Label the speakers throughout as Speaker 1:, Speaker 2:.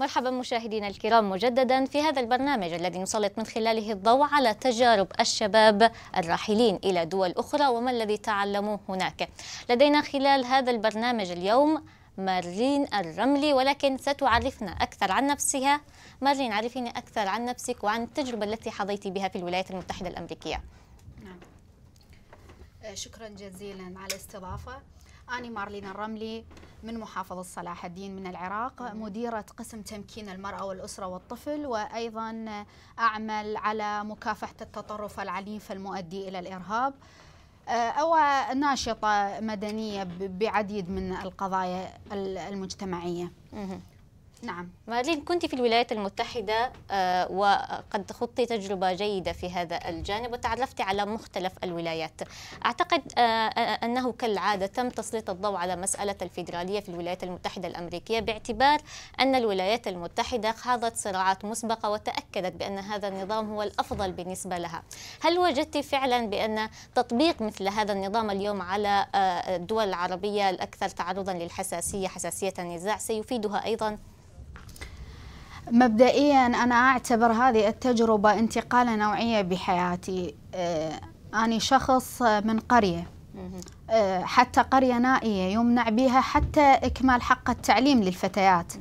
Speaker 1: مرحبا مشاهدينا الكرام مجددا في هذا البرنامج الذي نسلط من خلاله الضوء على تجارب الشباب الراحلين إلى دول أخرى وما الذي تعلموه هناك لدينا خلال هذا البرنامج اليوم مارلين الرملي ولكن ستعرفنا أكثر عن نفسها مارلين عرفيني أكثر عن نفسك وعن التجربة التي حظيتي بها في الولايات المتحدة الأمريكية
Speaker 2: نعم. آه، شكرا جزيلا على الاستضافة أنا مارلينا الرملي من محافظة صلاح الدين من العراق مديرة قسم تمكين المرأة والأسرة والطفل وأيضا أعمل على مكافحة التطرف العنيف المؤدي إلى الإرهاب آه، أو ناشطة مدنية بعديد من القضايا المجتمعية نعم
Speaker 1: مارلين كنت في الولايات المتحدة آه، وقد خضت تجربة جيدة في هذا الجانب وتعرفت على مختلف الولايات أعتقد آه، آه، أنه كالعادة تم تسليط الضوء على مسألة الفيدرالية في الولايات المتحدة الأمريكية باعتبار أن الولايات المتحدة خاضت صراعات مسبقة وتأكدت بأن هذا النظام هو الأفضل بالنسبة لها هل وجدت فعلا بأن تطبيق مثل هذا النظام اليوم على الدول العربية الأكثر تعرضا للحساسية حساسية النزاع سيفيدها أيضا
Speaker 2: مبدئيا أنا أعتبر هذه التجربة انتقالة نوعية بحياتي آه، أنا شخص من قرية آه، حتى قرية نائية يمنع بها حتى إكمال حق التعليم للفتيات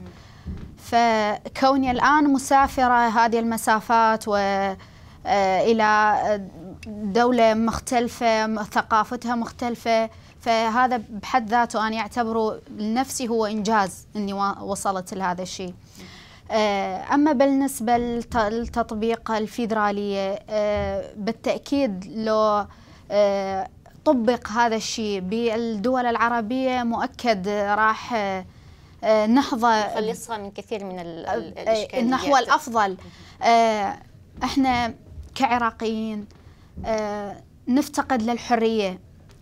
Speaker 2: فكوني الآن مسافرة هذه المسافات وإلى آه، دولة مختلفة ثقافتها مختلفة فهذا بحد ذاته أنا أعتبره لنفسي هو إنجاز أني وصلت لهذا الشيء آه، أما بالنسبة للتطبيق الفيدرالي آه، بالتأكيد لو آه، طبق هذا الشيء بالدول العربية مؤكد راح نحظى نخلصها من كثير من الإشكاليات نحو الأفضل احنا كعراقيين نفتقد للحرية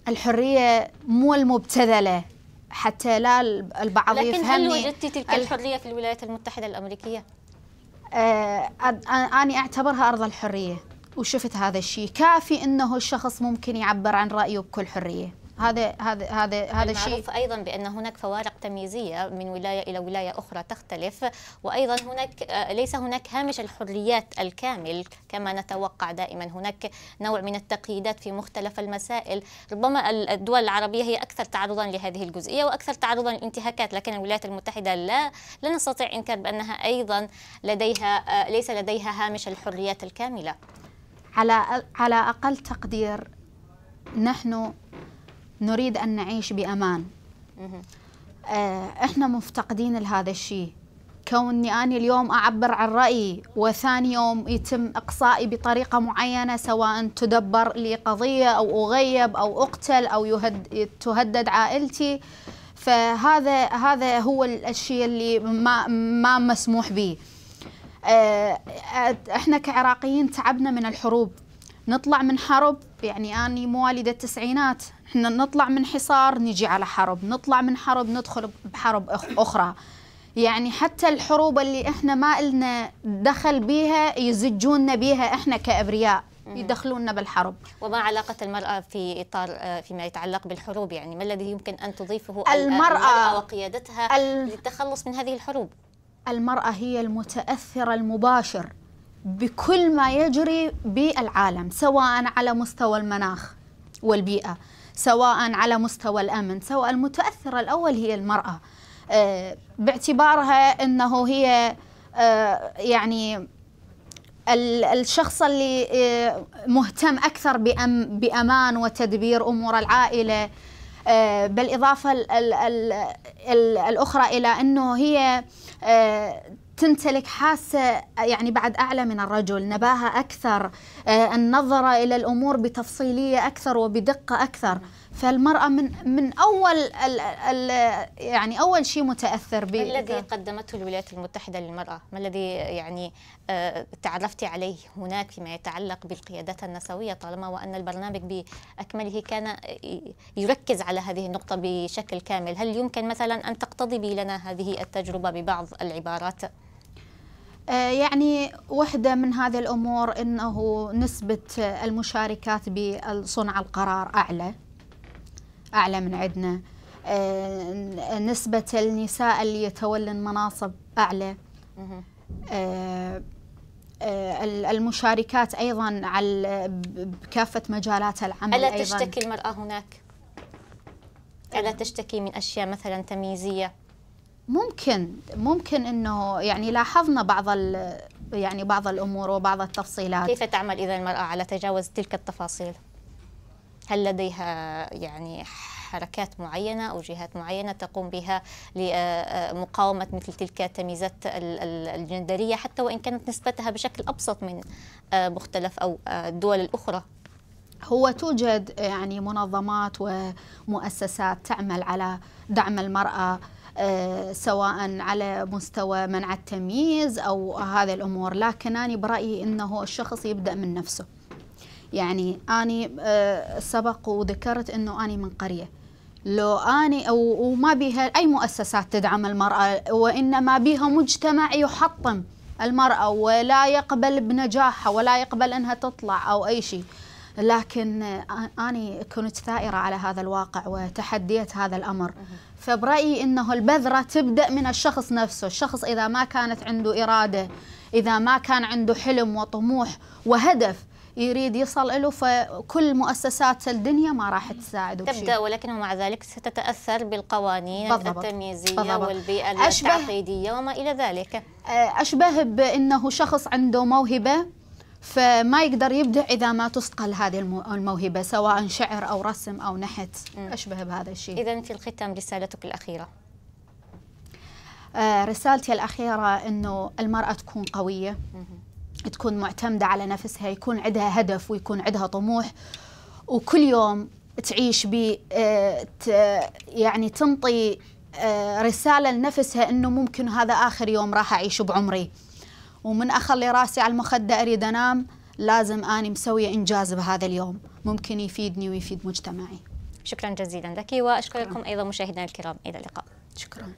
Speaker 2: الحرية مو المبتذلة حتى لا البعض لكن يفهمني لكن هل وجدتي تلك الحرية
Speaker 1: في الولايات المتحدة الأمريكية؟
Speaker 2: آه أنا أعتبرها أرض الحرية وشفت هذا الشيء كافي أنه الشخص ممكن يعبر عن رأيه بكل حرية
Speaker 1: هذا هذا هذا هذا الشيء معروف ايضا بان هناك فوارق تمييزيه من ولايه الى ولايه اخرى تختلف وايضا هناك آه، ليس هناك هامش الحريات الكامل كما نتوقع دائما هناك نوع من التقييدات في مختلف المسائل ربما الدول العربيه هي اكثر تعرضا لهذه الجزئيه واكثر تعرضا للانتهاكات لكن الولايات المتحده لا لا نستطيع انكار بانها ايضا لديها آه، ليس لديها هامش الحريات الكامله
Speaker 2: على على اقل تقدير نحن نريد أن نعيش بأمان آه، إحنا مفتقدين لهذا الشيء كوني أنا اليوم أعبر عن رأيي وثاني يوم يتم إقصائي بطريقة معينة سواء تدبر لي قضية أو أغيب أو أقتل أو يهد تهدد عائلتي فهذا هذا هو الشيء اللي ما ما مسموح به آه، احنا كعراقيين تعبنا من الحروب نطلع من حرب يعني أنا مواليد التسعينات احنا نطلع من حصار نجي على حرب نطلع من حرب ندخل بحرب أخرى يعني حتى الحروب اللي احنا ما لنا دخل بيها يزجوننا بيها احنا كابرياء يدخلوننا بالحرب
Speaker 1: وما علاقة المرأة في إطار فيما يتعلق بالحروب يعني ما الذي يمكن أن تضيفه المرأة, المرأة وقيادتها للتخلص من هذه الحروب
Speaker 2: المرأة هي المتأثر المباشر بكل ما يجري بالعالم سواء على مستوى المناخ والبيئة سواء على مستوى الأمن سواء المتأثر الأول هي المرأة آه، باعتبارها أنه هي آه، يعني الشخص اللي آه، مهتم أكثر بأمان وتدبير أمور العائلة بالإضافة الأخرى إلى أنه هي تمتلك حاسة يعني بعد أعلى من الرجل نباهة أكثر آه، النظرة إلى الأمور بتفصيلية أكثر وبدقة أكثر نعم. فالمرأة من من أول ال ال يعني أول شيء متأثر ب ما الذي
Speaker 1: قدمته الولايات المتحدة للمرأة؟ ما الذي يعني آه، تعرفت عليه هناك فيما يتعلق بالقيادات النسوية طالما وأن البرنامج بأكمله كان آه، يركز على هذه النقطة بشكل كامل هل يمكن مثلا أن تقتضبي لنا هذه التجربة ببعض العبارات؟
Speaker 2: آه، يعني واحدة من هذه الأمور أنه نسبة المشاركات بصنع القرار أعلى أعلى من عندنا آه، نسبة النساء اللي يتولن مناصب أعلى آه، المشاركات أيضا على بكافة مجالات العمل ألا أيضا. تشتكي
Speaker 1: المرأة هناك؟ ألا تشتكي من أشياء مثلا تمييزية؟
Speaker 2: ممكن ممكن انه يعني
Speaker 1: لاحظنا بعض يعني بعض الامور وبعض التفصيلات كيف تعمل اذا المراه على تجاوز تلك التفاصيل؟ هل لديها يعني حركات معينة أو جهات معينة تقوم بها لمقاومة مثل تلك التمييزات الجندرية حتى وإن كانت نسبتها بشكل أبسط من مختلف أو الدول الأخرى هو توجد يعني منظمات ومؤسسات
Speaker 2: تعمل على دعم المرأة آه، سواء على مستوى منع التمييز أو هذه الأمور لكن أنا برأيي أنه الشخص يبدأ من نفسه يعني أني آه، سبق وذكرت أنه أني من قرية لو أني أو وما بها أي مؤسسات تدعم المرأة وإنما بها مجتمع يحطم المرأة ولا يقبل بنجاحها ولا يقبل أنها تطلع أو أي شيء لكن أنا كنت ثائرة على هذا الواقع وتحديت هذا الأمر فبرأيي أنه البذرة تبدأ من الشخص نفسه الشخص إذا ما كانت عنده إرادة إذا ما كان عنده حلم وطموح وهدف يريد يصل له فكل مؤسسات الدنيا ما راح تساعده تبدا بشي. ولكن
Speaker 1: ومع ذلك ستتاثر بالقوانين بالضبط. التمييزيه بالضبط. والبيئه التعقيديه وما الى ذلك
Speaker 2: اشبه بانه شخص عنده موهبه فما يقدر يبدع اذا ما تصقل هذه الموهبه سواء شعر او رسم او نحت اشبه بهذا الشيء. اذا في الختام رسالتك الاخيره. آه رسالتي الاخيره انه المراه تكون قويه تكون معتمده على نفسها يكون عندها هدف ويكون عندها طموح وكل يوم تعيش ب آه يعني تنطي آه رساله لنفسها انه ممكن هذا اخر يوم راح اعيش بعمري. ومن أخلي راسي على المخدة أريد أنام لازم أني مسوية إنجاز بهذا اليوم ممكن يفيدني ويفيد مجتمعي
Speaker 1: شكرا جزيلا لك وأشكركم أيضا مشاهدينا الكرام إلى اللقاء شكرا